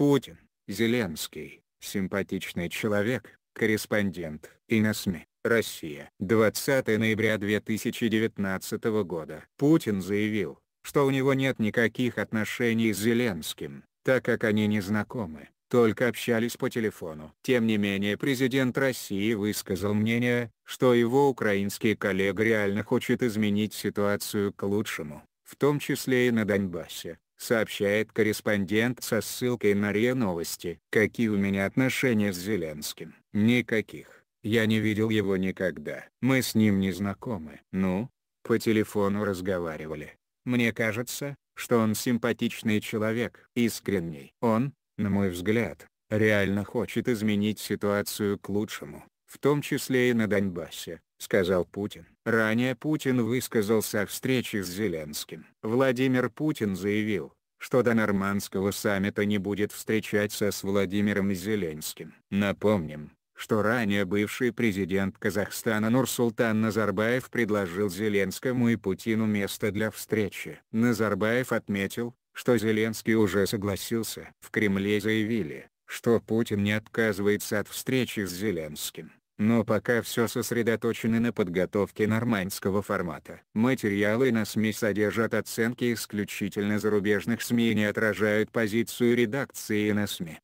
Путин, Зеленский, симпатичный человек, корреспондент, и на СМИ. Россия. 20 ноября 2019 года. Путин заявил, что у него нет никаких отношений с Зеленским, так как они не знакомы, только общались по телефону. Тем не менее президент России высказал мнение, что его украинский коллега реально хочет изменить ситуацию к лучшему, в том числе и на Донбассе сообщает корреспондент со ссылкой на РИА Новости. Какие у меня отношения с Зеленским? Никаких. Я не видел его никогда. Мы с ним не знакомы. Ну? По телефону разговаривали. Мне кажется, что он симпатичный человек. Искренний. Он, на мой взгляд, реально хочет изменить ситуацию к лучшему, в том числе и на Донбассе сказал Путин. Ранее Путин высказался о встрече с Зеленским. Владимир Путин заявил, что до нормандского саммита не будет встречаться с Владимиром Зеленским. Напомним, что ранее бывший президент Казахстана Нурсултан Назарбаев предложил Зеленскому и Путину место для встречи. Назарбаев отметил, что Зеленский уже согласился. В Кремле заявили, что Путин не отказывается от встречи с Зеленским но пока все сосредоточены на подготовке нормандского формата. Материалы на СМИ содержат оценки исключительно зарубежных СМИ и не отражают позицию редакции на СМИ.